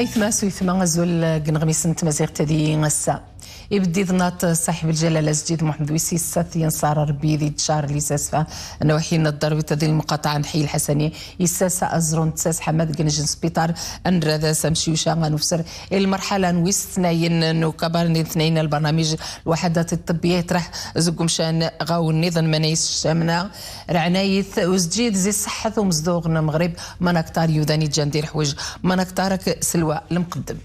أيثما سويثما غزول قنغمي نتمازيغ مزيغ تدي غسا يبدي ضنات صاحب الجلاله سجيد محمد ويسي الساثي صار ربي ذي تشار اللي ساسفة نوحين الضربي تدين المقاطعه نحي الحسنيه يساسا ازرون تساس حماد كنجن سبيطار ان رذا سمشي وشا نفسر المرحله نويستناين نو كبارني ثنين البرنامج الوحدات الطبيه ترح زقوم شان غاو النظام منايس الشامنا رعنايث وزجيد زي صحة ومزدوغ المغرب أكتار يوداني جندير من أكتارك سلوى المقدم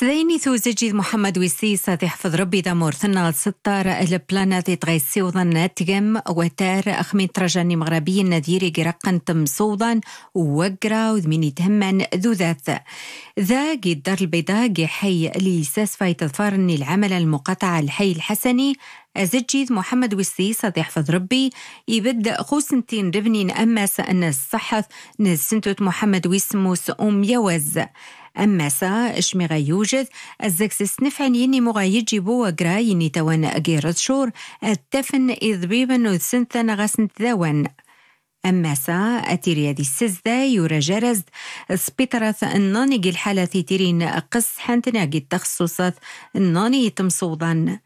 سليني توزجي محمد ويسي ساذي ربي دامور مورثنا ستار البلانا ذي تغيسي وظن ناتجم وتار أخمين ترجاني مغربي نذيري قرقا تم صوضا وقرا وذميني تهما ذو ذات ذا جي الدار البيضاء حي ليساس فايت تظفرني العمل المقطع الحي الحسني أزجيد محمد وسي صدي يحفظ ربي يبدأ خوسنتين ربنين أما سأنا الصحة نسنتوت محمد ويسموس أم يوز أما سا شميغا يوجد الزكسس نفعن يني مغا يجيبو وقرا يني توان أجيرت شور التفن إذ بيبن وثنثن غسنت ذوان أما سا أتيريادي السزدة يورا جرز سبيترث الناني الحالة تيرين قص حنتنا التخصصات الناني يتم صوضان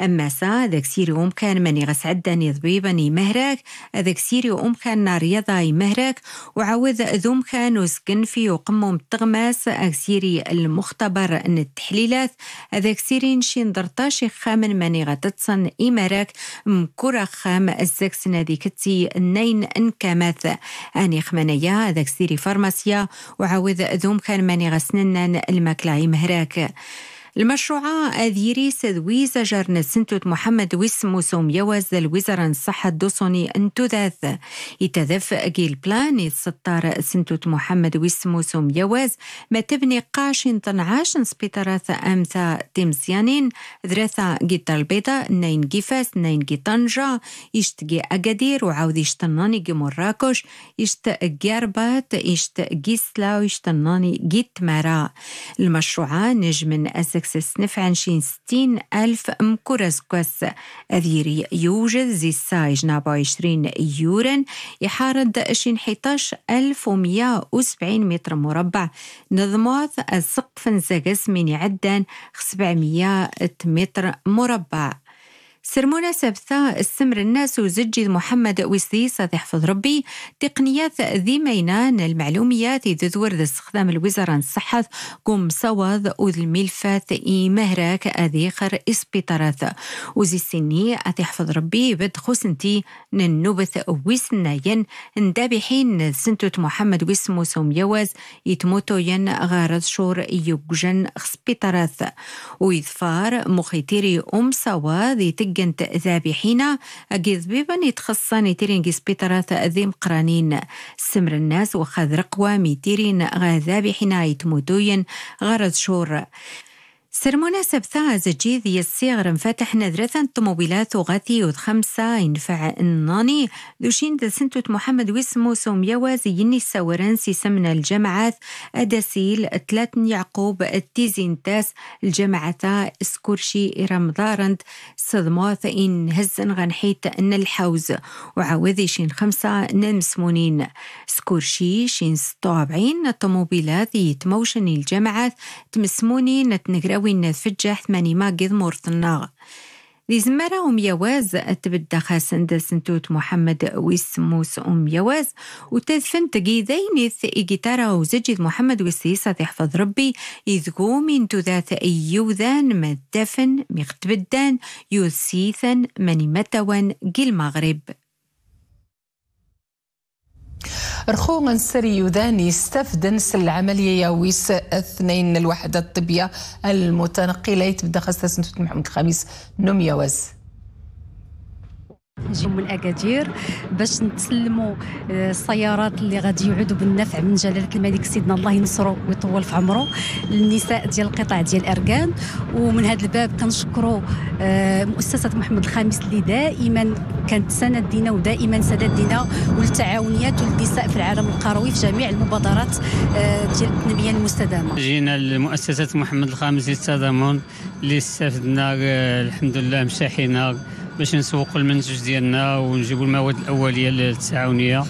أما سا ذاك سيري ومكان ماني عداني ضبيباني مهرك ذاك سيري ومكان رياضة مهرك وعاوذ ذوم كان وسكن في وقمهم التغماس سيري المختبر ان التحليلات ذاك سيري نشي نضرطاش خامن ماني غتتصن إمارك مكورة خام الزكسن ذي كتي نين انكماث أني خمانيا ذاك سيري فارماسيا وعاوذ ذوم كان ماني غسنن الماكلة مهراك المشروع أذيري سدويزة جرن سنتوت محمد وسم سوم يوز الوزارة الصحة الدوسوني انتوذاث يتذف أجيل بلان ستار سنتوت محمد وسم سوم يوز ما تبني قاشن تنعاش سبيتراث أمثا تمسيانين ذراثة جيتا البيضة نين جيفاس نين جي طنجة يشتجي أكادير وعاود يشتناني جي مراكش يشت جي رباط يشت جي سلا ويشتناني جي تمارا المشروعة نجم أسك كوركس نفعنشين ستين ألف كوس أذيري يوجد زي سايج نابا عشرين يورن يحارد شين حيطاش ألف ومية وسبعين متر مربع نظمات السقف نزاقس من عدن سبعمية متر مربع سر مناسب السمر الناس وزجي محمد ويسي حفظ ربي تقنيات ذي مينان المعلوميات ذذور ذا استخدام الوزارة الصحة قم صواد وذي الملفات اي مهرك اذي خر اسبيطارات وزي السني اذي ربي بد خسنتي ننوبث ويسناين ندابحين سنتوت محمد ويسمو سوم يواز يتموتوين غارض شور يوجن اسبيطارات ويذفار مخيتيري ام صواد يتق تيجنت ذابحين أجيزبيبن يتخصن تيرين جيسبيترات ذي قرانين سمر الناس وخذ رقوة ميتيرين غا ذابحين يتموتوين غرز شور سرمونا سبثا زجيذ يسيغر انفتح نذرثا طموبيلات وغاثي يوذ خمسة ينفع الناني دوشين دسنتوت محمد ويسمو سوميوا زيني سوران سيسمنا الجماعات أدسيل تلاتن يعقوب تاس الجماعة سكورشي رمضارنت صدموث إن هزن غنحيت أن الحوز وعاوذي شين خمسة نمسمونين سكورشي شين ستة وعبعين طموبيلات يتموشن الجماعات تمسموني نتنقراوي وين تفجح ثماني مورث الناغ ذي زمرا أم ياواز تبدا خاسن سنتوت محمد ويسموس أم يواز وتذفن تقيدين إث إجتارا وزجد محمد ويسيسا تحفظ ربي إذ قومين تذاث أيوذان مدفن مختبدان يوسيثا من متوان جي المغرب رخوغ سري يوداني استفدنس العملية ياويس اثنين الوحدة الطبية المتنقلة يتبدا خاصة محمد الخامس نوم يوز نجيو من اكادير باش نتسلموا آه، السيارات اللي غادي يعودوا بالنفع من جلاله الملك سيدنا الله ينصره ويطول في عمره للنساء ديال القطاع ديال اركان ومن هذا الباب كنشكروا آه، مؤسسه محمد الخامس اللي دائما كانت سند دينا ودائما سند دينا والتعاونيات والنساء في العالم القروي في جميع المبادرات آه، ديال التنميه المستدامه جينا لمؤسسه محمد الخامس للتضامن اللي استفدنا الحمد لله مشاحينا باش نسوق المنتوج ديالنا ونجيبوا المواد الاوليه للتعاونيه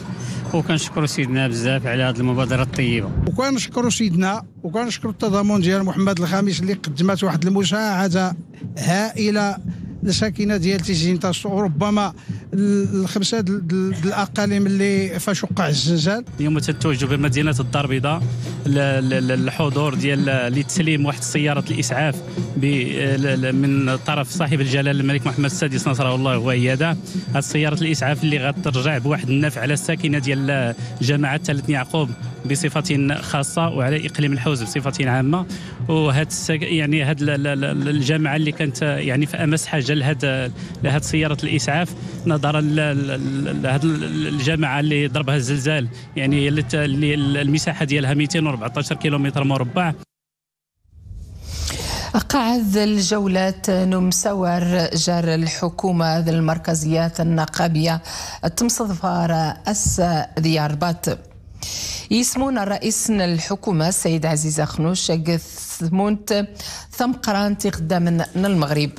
وكنشكروا سيدنا بزاف على هذه المبادره الطيبه وكنشكروا سيدنا وكنشكروا التضامن ديال محمد الخامس اللي قدمت واحد المساعده هائله لساكنه ديال تيزين وربما الخمسه الاقاليم اللي فاش وقع الزلزال اليوم تتوجه بمدينه الدار البيضاء الحضور ديال لتسليم واحد سياره الاسعاف من طرف صاحب الجلاله الملك محمد السادس نصره الله واياده هذه سياره الاسعاف اللي غترجع بواحد النفع على الساكنه ديال جماعه ثالث يعقوب بصفة خاصة وعلى إقليم الحوز بصفة عامة وهاد يعني هاد الجامعة اللي كانت يعني في أمس حاجة لهاد لهاد سيارة الإسعاف حضر هذه الجامعه اللي ضربها الزلزال يعني اللي المساحه ديالها 214 كيلومتر مربع قاعد الجولات نمسور جار الحكومة ذي المركزيات النقابية التمصدفار أس ديار رباط يسمون رئيس الحكومة السيد عزيز خنوش ثم ثمقران تقدم من المغرب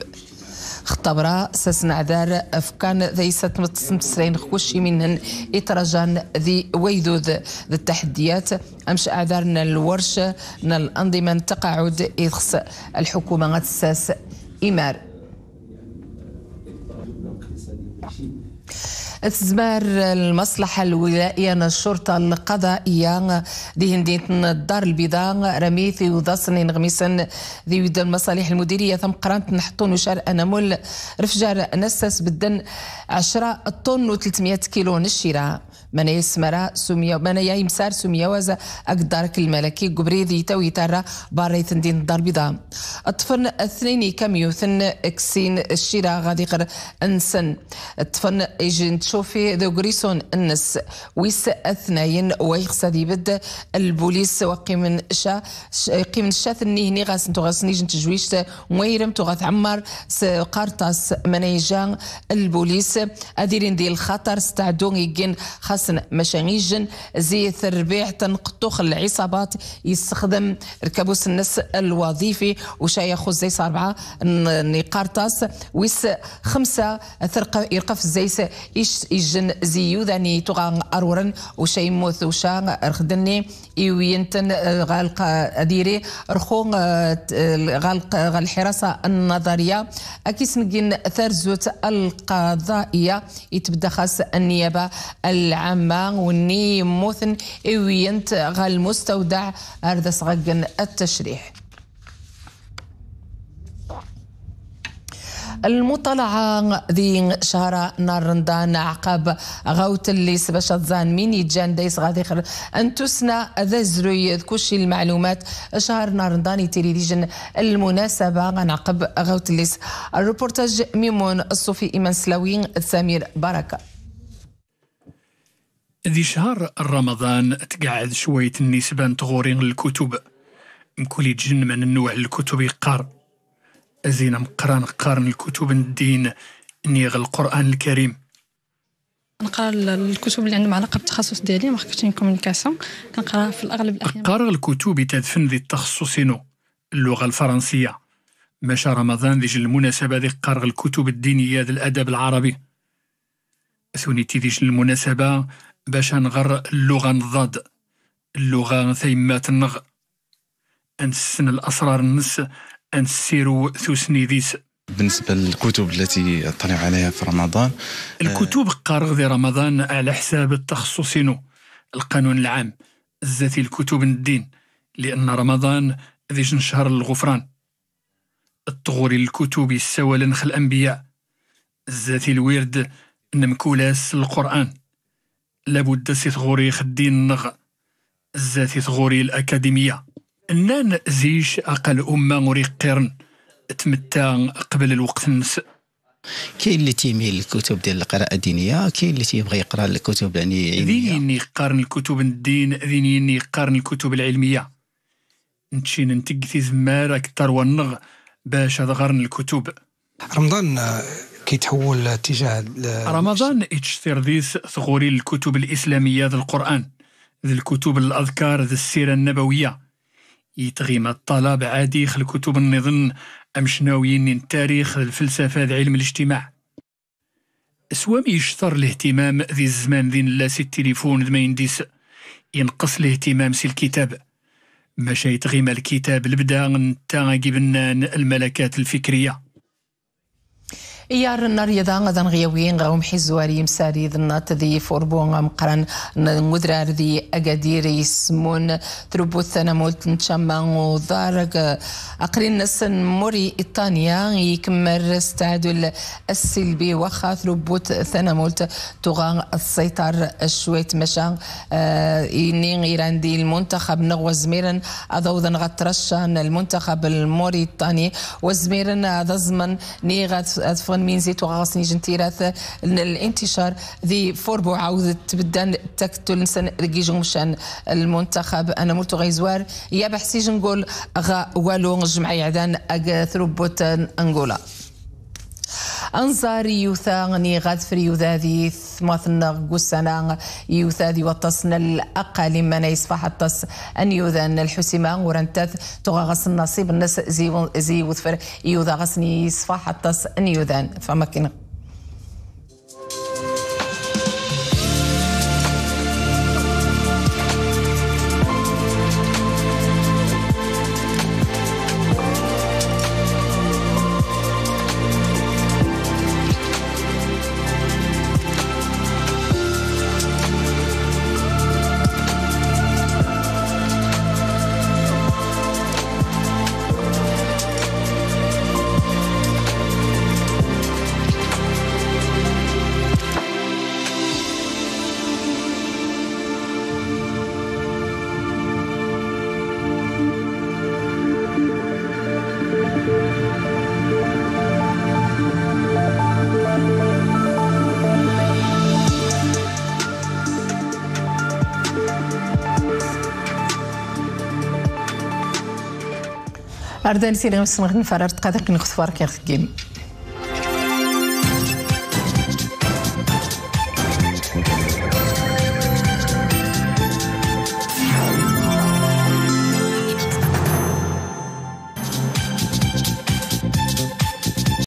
خطبرا ساسن عذار ذي ذيست متسمتسرين خوشي منهن إترجان ذي ويدو ذي التحديات أمش أعذارنا نال الأنظمة تقاعد إخص الحكومة غتساس إمار استثمار المصلحة الولائية الشرطة القضائية دي هندين الدار البيضاء رميثي وضصني نغميسا دي ذي المصالح المديرية ثم قرانت نحطون وشار انامول رفجار نسس بدن 10 طن و 300 كيلو نشيرة من ismara sumiya من ya imsar sumiya waza أقدرك الملكي قبريدي توي ترى باريت دين دار دا الطفن اثنين كميوثن اكسين الشيرا غادي قر انسن الطفن ايجين تشوفي ذو غريسون انس ويس اثنين دي بد البوليس وقيمن شا قيمن شا ثني هني غاس نتو غاس نيجن تجويش ويرم تو غاس عمر قرطاس منيجان البوليس اديرين دي الخطر استعدون يجين خاص حسن مشانيجن زيث الربيع تنقطوخ العصابات يستخدم ركبوس النس الوظيفي وشايا خوز زيس أربعة نقارتاس ويس خمسة ثرقة يرقف زيس إيش إجن زيو ذاني توغا أرورن وشاي موث وشا رخدني إيوينتن غالق أديري رخون غالق الحراسة النظرية أكيس نجين ثرزوت القضائية يتبدخس النيابة العامة عامة وني موثن إوينت غا المستودع أرد صغقن التشريح المطلعة ذي شهر نارندان عقاب غوت اللي سباشا تزان ميني جان دايس غادي خر أن تسنى ذا زروي كوشي المعلومات شهر نارندان ديجن المناسبة غنعقب غوت الليس الروبورتاج ميمون الصوفي إيمان سلاوين سمير بركه ذي شهر رمضان تقعد شوية النسبة تغورين للكتب، مكولي من النوع الكتب يقار، أزينا مقران قارن الكتب الدين نيغ القرآن الكريم. نقرا الكتب اللي عندهم علاقه بالتخصص ديالي ماركتينغ كومونيكاسيون كنقرا في الاغلب الاحيان قرا الكتب تدفن ذي التخصص اللغه الفرنسيه ماشي رمضان ذيج المناسبه ذي قرا الكتب الدينيه ذي الادب العربي ثونيتي ذيج المناسبه باش نغر اللغة نضاد اللغة ثيما تنغ أنسن الأسرار النس أنسير ثوسني ذيس بالنسبة للكتب التي أطلع عليها في رمضان آه، الكتب قارغ ذي رمضان على حساب التخصص القانون العام ذاتي الكتب الدين لأن رمضان ذي شهر الغفران الطغور الكتب السوالنخ الأنبياء ذاتي الورد نمكولاس القرآن لابد ستغوري خدي النغ زاتي ثغوري الأكاديمية نان زيش أقل أمة مريق قرن تمتع قبل الوقت نس كاين اللي تيميل الكتب ديال القراءة الدينية كاين اللي تيبغي يقرا الكتب يعني علمية ذيني قارن الكتب الدين ذيني قارن الكتب العلمية نتشي ننتقتي زمالك تروى النغ باش هذا الكتب رمضان كيتحول اتجاه رمضان اجثر ذي ثغوري الكتب الاسلاميه ذي القران ذي الكتب الاذكار ذي السيره النبويه يتغيم الطلب عادي خل كتب النظن شناويين التاريخ الفلسفه ذي علم الاجتماع سوام يشطر الاهتمام ذي الزمان ذي نلاسي التليفون ذي ما ينديس ينقص الاهتمام سي الكتاب ماشي يتغيم الكتاب لبدا نتا جبنان الملكات الفكريه إيار النار يدا غدن غيوين غوم حزواري مساري ذنات ذي فوربون مقرن نغدرار ذي أقادير يسمون تربو الثنموت نتشمع وضارق أقرين نسن موري إطانيا يكمر استعدو السلبي وخا تربو مولت تغان السيطر شويت مشان آه إنين دي المنتخب نغو زميرن أضوذن غترشان المنتخب الموريتاني وزميرن هذا زمن ني غتفرق عفوا من زيت وغاصني جنتيراث الانتشار ذي فوربو عاود تبدان تكتل نسن رجيجهم شان المنتخب انا مولتو غيزوار يا بحسي نقول غا والو الجمعيه عدان ثروبوت انغولا أنصاري يوثاغني غادفري يوذاذي ثمثنا قسنا يوثاذي وطسنا الأقل من يصفح الطس أن يوذان الحسيمة توغا غاس النصيب الناس زي وثفر يوذا غاسني يصفح الطس أن يوذان فما أردان سيري غمسن غنفرر تقادر كنخصفار كنخدم